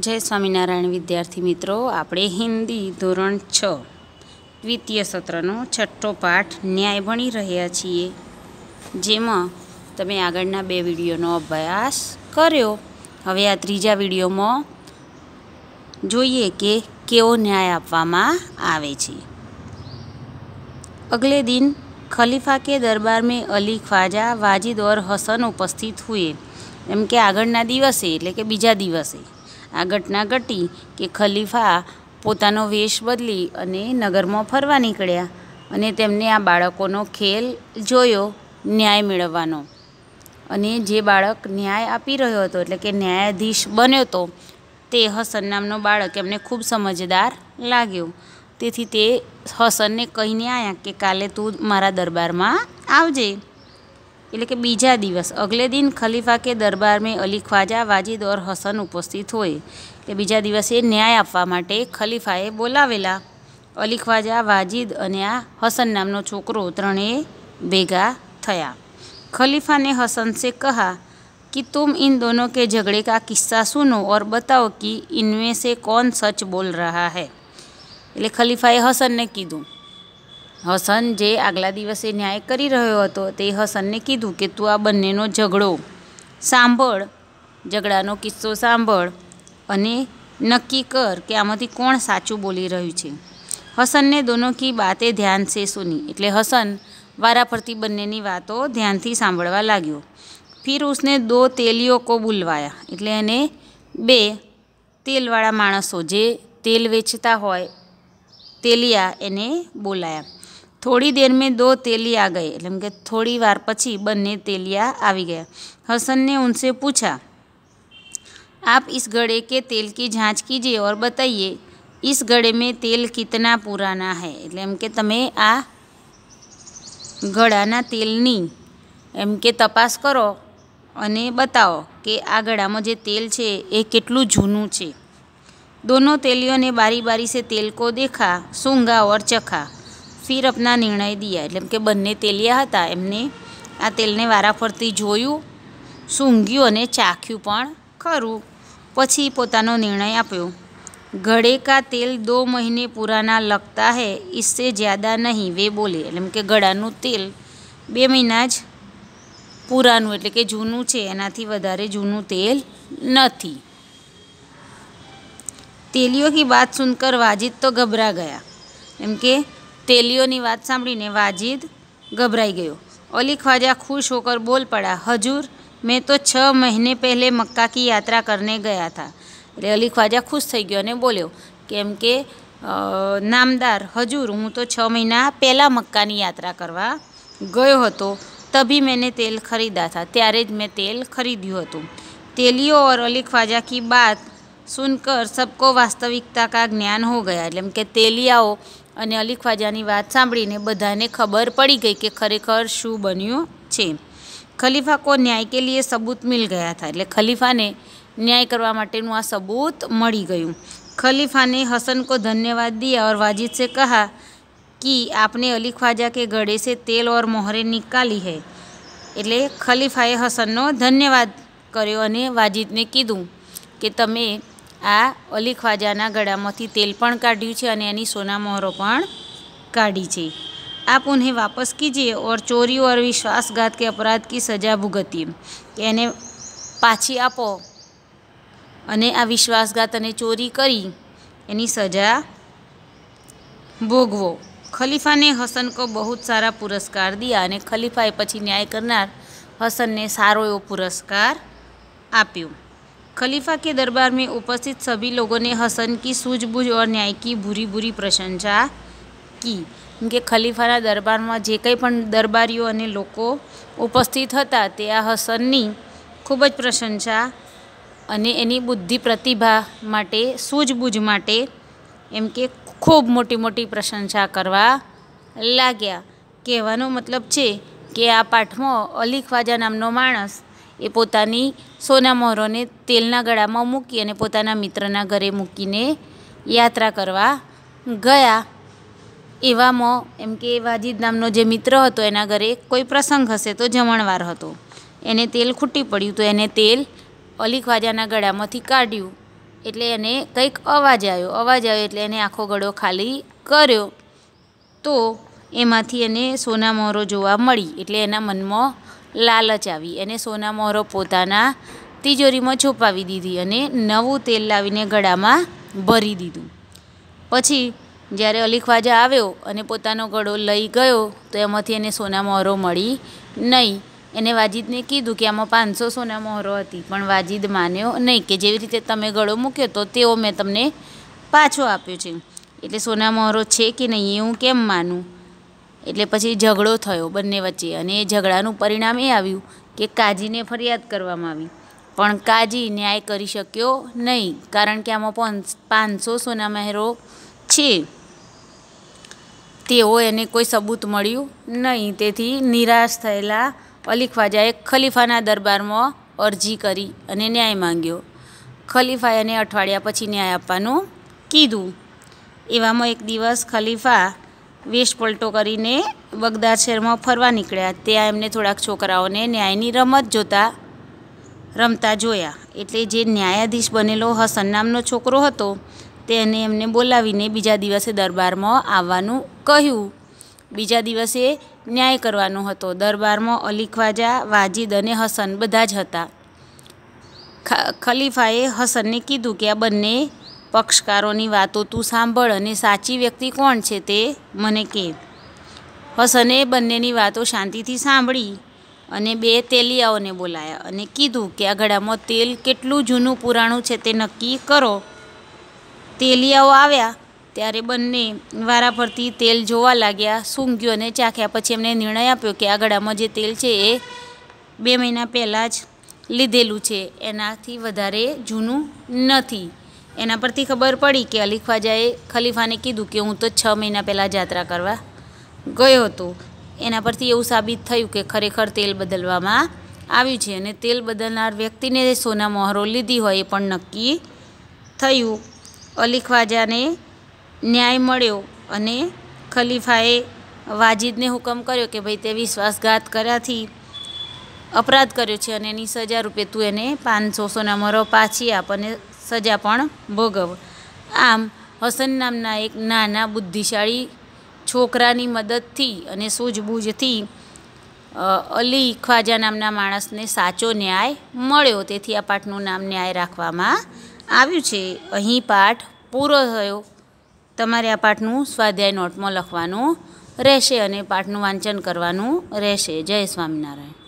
જય સ્વામિનારાયણ વિદ્યાર્થી મિત્રો આપણે હિન્દી ધોરણ છ દ્વિતીય સત્રનો છઠ્ઠો પાઠ ન્યાય ભણી રહ્યા છીએ જેમાં તમે આગળના બે વિડીયોનો અભ્યાસ કર્યો હવે આ ત્રીજા વિડીયોમાં જોઈએ કે કેવો ન્યાય આપવામાં આવે છે અગલે દિન ખલીફા કે દરબાર મેં અલી ખ્વાજા વાજિદ ઓર હસન ઉપસ્થિત હુએ એમ કે આગળના દિવસે એટલે કે બીજા દિવસે આ ઘટના ઘટી કે ખલીફા પોતાનો વેશ બદલી અને નગરમાં ફરવા નીકળ્યા અને તેમને આ બાળકોનો ખેલ જોયો ન્યાય મેળવવાનો અને જે બાળક ન્યાય આપી રહ્યો હતો એટલે કે ન્યાયાધીશ બન્યો હતો તે હસન નામનો બાળક એમને ખૂબ સમજદાર લાગ્યો તેથી તે હસનને કહીને આવ્યા કે કાલે તું મારા દરબારમાં આવજે इले कि बीजा दिवस अगले दिन खलीफा के दरबार में अली ख्वाजा वाजिद और हसन उपस्थित हो बीजा दिवसे न्याय आप खलीफाए बोलावेला अली ख्वाजा वाजिद और आ हसन नाम छोकरो त्रे भेगा खलीफा ने हसन से कहा कि तुम इन दोनों के झगड़े का किस्सा सुनो और बताओ कि इनमें से कौन सच बोल रहा है इले खलीफाए हसन ने कीधूँ હસન જે આગલા દિવસે ન્યાય કરી રહ્યો હતો તે હસનને કીધું કે તું આ બંનેનો ઝઘડો સાંભળ ઝઘડાનો કિસ્સો સાંભળ અને નક્કી કર કે આમાંથી કોણ સાચું બોલી રહ્યું છે હસનને દોનો કી બાતે ધ્યાન છે સુની એટલે હસન વારાફરતી બંનેની વાતો ધ્યાનથી સાંભળવા લાગ્યો ફિર ઉસને દો તેલીઓ કો બુલવાયા એટલે એને બે તેલવાળા માણસો જે તેલ વેચતા હોય તેલિયા એને બોલાયા थोड़ी देर में दो तेली आ गए एम के थोड़ी वार पी बेलिया आ गया हसन ने उनसे पूछा आप इस घड़े के तेल की जांच कीजिए और बताइए इस घड़े में तेल कितना पुराना है एम के ते आ घड़ा तेलनी एम के तपास करो अने बताओ कि आ गड़ा में जो तेल है ये के जूनू है दोनों तेलियों ने बारी बारी से तेल को देखा सूंघा और चखा फिर अपना निर्णय दिया एट के बने तेलिया था एमने आल ने वरा फरती जयू सूंघू और चाख्य खरु पची पोता निर्णय आप घड़े का तेल दो महीने पुराना लगता है इससे ज़्यादा नहीं वे बोले एम के गड़ा तेल बे महीना ज पुरा एट के जूनू है एना जूनू तेल नहीं तेलियों की बात सुनकर वाजिद तो गभरा गया एम के તેલીઓની વાત સાંભળીને વાજિદ ગભરાઈ ગયો અલી ખ્વાજા ખુશ હોકર બોલ પડા હજૂર મેં તો છ મહિને પહેલે મક્કા કી યાત્રા કરને ગયા હતા એટલે અલી ખ્વાજા ખુશ થઈ ગયો અને બોલ્યો કેમ કે નામદાર હજૂર હું તો છ મહિના પહેલાં મક્કાની યાત્રા કરવા ગયો હતો તભી મેં તેલ ખરીદા હતા ત્યારે જ મેં તેલ ખરીદ્યું હતું તેલીઓ ઓર અલી ખ્વાજા કી બાત સુનકર સબકો વાસ્તવિકતા કા જ્ઞાન હો ગયા એટલે કે તેલિયાઓ અને અલી ખ્વાજાની વાત સાંભળીને બધાને ખબર પડી ગઈ કે ખરેખર શું બન્યું છે ખલીફા કો ન્યાય કે લીએ સબૂત મિલ ગયા હતા એટલે ખલીફાને ન્યાય કરવા માટેનું આ સબૂત મળી ગયું ખલીફાને હસન કો ધન્યવાદ દિયા ઓર વાજિદ સે કહા કે આપને અલી ખ્વાજા કે ગળે સે તેલ ઓર મોહરે નિકાલી હૈ એટલે ખલીફાએ હસનનો ધન્યવાદ કર્યો અને વાજિદને કીધું કે તમે આ અલી ખ્વાજાના ગળામાંથી તેલ પણ કાઢ્યું છે અને એની સોના મોહરો પણ કાઢી છે आप उन्हें वापस कीजिए और चोरी और विश्वासघात के अपराध की सजा भुगतीએ એને પાછી આપો અને આ વિશ્વાસઘાત અને ચોરી કરી એની સજા ભોગવો ખલીફાને હસન કો બહુ સારા પુરસ્કાર દીયા અને ખલીફાએ પછી ન્યાય કરનાર હસનને સારો એવો પુરસ્કાર આપ્યો खलीफा के दरबार में उपस्थित सभी लोगों ने हसन की सूझबूझ और न्याय की बुरी बुरी प्रशंसा की કે ખલીફાના દરબારમાં જે કંઈ પણ દરબારીઓ અને લોકો ઉપસ્થિત હતા તે આ હસનની ખૂબ જ પ્રશંસા અને એની બુદ્ધિ પ્રતિભા માટે સૂઝબૂઝ માટે એમ કે ખૂબ મોટી મોટી પ્રશંસા કરવા લાગ્યા કહેવાનો મતલબ છે કે આ પાઠમાં અલી ખ્વાજા નામનો માણસ એ પોતાની સોના મોહરોને તેલના ગળામાં મૂકી અને પોતાના મિત્રના ઘરે મૂકીને યાત્રા કરવા ગયા એવામાં એમ કે વાજીદ નામનો જે મિત્ર હતો એના ઘરે કોઈ પ્રસંગ હશે તો જમણવાર હતો એને તેલ ખૂટી પડ્યું તો એને તેલ અલી ખ્વાજાના ગળામાંથી કાઢ્યું એટલે એને કંઈક અવાજ આવ્યો અવાજ આવ્યો એટલે એને આખો ગળો ખાલી કર્યો તો એમાંથી એને સોના મોહરો જોવા મળી એટલે એના મનમાં લાલચ આવી અને સોના મોહરો પોતાના તિજોરીમાં છુપાવી દીધી અને નવું તેલ લાવીને ગળામાં ભરી દીધું પછી જ્યારે અલી ખ્વાજા આવ્યો અને પોતાનો ગળો લઈ ગયો તો એમાંથી એને સોના મોહરો મળી નહીં એને વાજિદને કીધું કે આમાં પાંચસો સોના મોહરો હતી પણ વાજિદ માન્યો નહીં કે જેવી રીતે તમે ગળો મૂક્યો તો તેઓ મેં તમને પાછો આપ્યો છે એટલે સોના મોહરો છે કે નહીં એ હું કેમ માનું એટલે પછી ઝઘડો થયો બંને વચ્ચે અને એ ઝઘડાનું પરિણામ એ આવ્યું કે કાજીને ફરિયાદ કરવામાં આવી પણ કાજી ન્યાય કરી શક્યો નહીં કારણ કે આમાં પાંચસો સોના મહેરો છે તેઓ એને કોઈ સબૂત મળ્યું નહીં તેથી નિરાશ થયેલા અલી ખ્વાજાએ ખલીફાના દરબારમાં અરજી કરી અને ન્યાય માંગ્યો ખલીફાએ એને અઠવાડિયા પછી ન્યાય આપવાનું કીધું એવામાં એક દિવસ ખલીફા વેશ પલટો કરીને બગદા શહેરમાં ફરવા નીકળ્યા ત્યાં એમને થોડાક છોકરાઓને ન્યાયની રમત જોતા રમતા જોયા એટલે જે ન્યાયાધીશ બનેલો હસન નામનો છોકરો હતો તેને એમને બોલાવીને બીજા દિવસે દરબારમાં આવવાનું કહ્યું બીજા દિવસે ન્યાય કરવાનો હતો દરબારમાં અલી ખ્વાજા વાજીદ અને હસન બધા જ હતા ખલીફાએ હસનને કીધું કે આ બંને પક્ષકારોની વાતો તું સાંભળ અને સાચી વ્યક્તિ કોણ છે તે મને કહે હસને બંનેની વાતો શાંતિથી સાંભળી અને બે તેલિયાઓને બોલાયા અને કીધું કે આ ઘડામાં તેલ કેટલું જૂનું પુરાણું છે તે નક્કી કરો તેલિયાઓ આવ્યા ત્યારે બંને વારાફરતી તેલ જોવા લાગ્યા સૂંઘ્યું અને ચાખ્યા પછી એમને નિર્ણય આપ્યો કે આ ઘડામાં જે તેલ છે એ બે મહિના પહેલાં જ લીધેલું છે એનાથી વધારે જૂનું નથી એના પરથી ખબર પડી કે અલી ખ્વાજાએ ખલીફાને કીધું કે હું તો છ મહિના પહેલાં જાત્રા કરવા ગયો હતો એના પરથી એવું સાબિત થયું કે ખરેખર તેલ બદલવામાં આવ્યું છે અને તેલ બદલનાર વ્યક્તિને સોના મોહરો લીધી હોય એ પણ નક્કી થયું અલી ખ્વાજાને ન્યાય મળ્યો અને ખલીફાએ વાજિદને હુકમ કર્યો કે ભાઈ તે વિશ્વાસઘાત કર્યાથી અપરાધ કર્યો છે અને એની સજા રૂપે તું એને પાંચસો સોના મરો પાછી આપ અને સજા પણ ભોગવ આમ હસન નામના એક નાના બુદ્ધિશાળી છોકરાની મદદથી અને સૂઝબૂઝથી અલી ખ્વાજા નામના માણસને સાચો ન્યાય મળ્યો તેથી આ પાઠનું નામ ન્યાય રાખવામાં આવ્યું છે અહીં પાઠ પૂરો થયો તમારે આ પાઠનું સ્વાધ્યાય નોટમાં લખવાનું રહેશે અને પાઠનું વાંચન કરવાનું રહેશે જય સ્વામિનારાયણ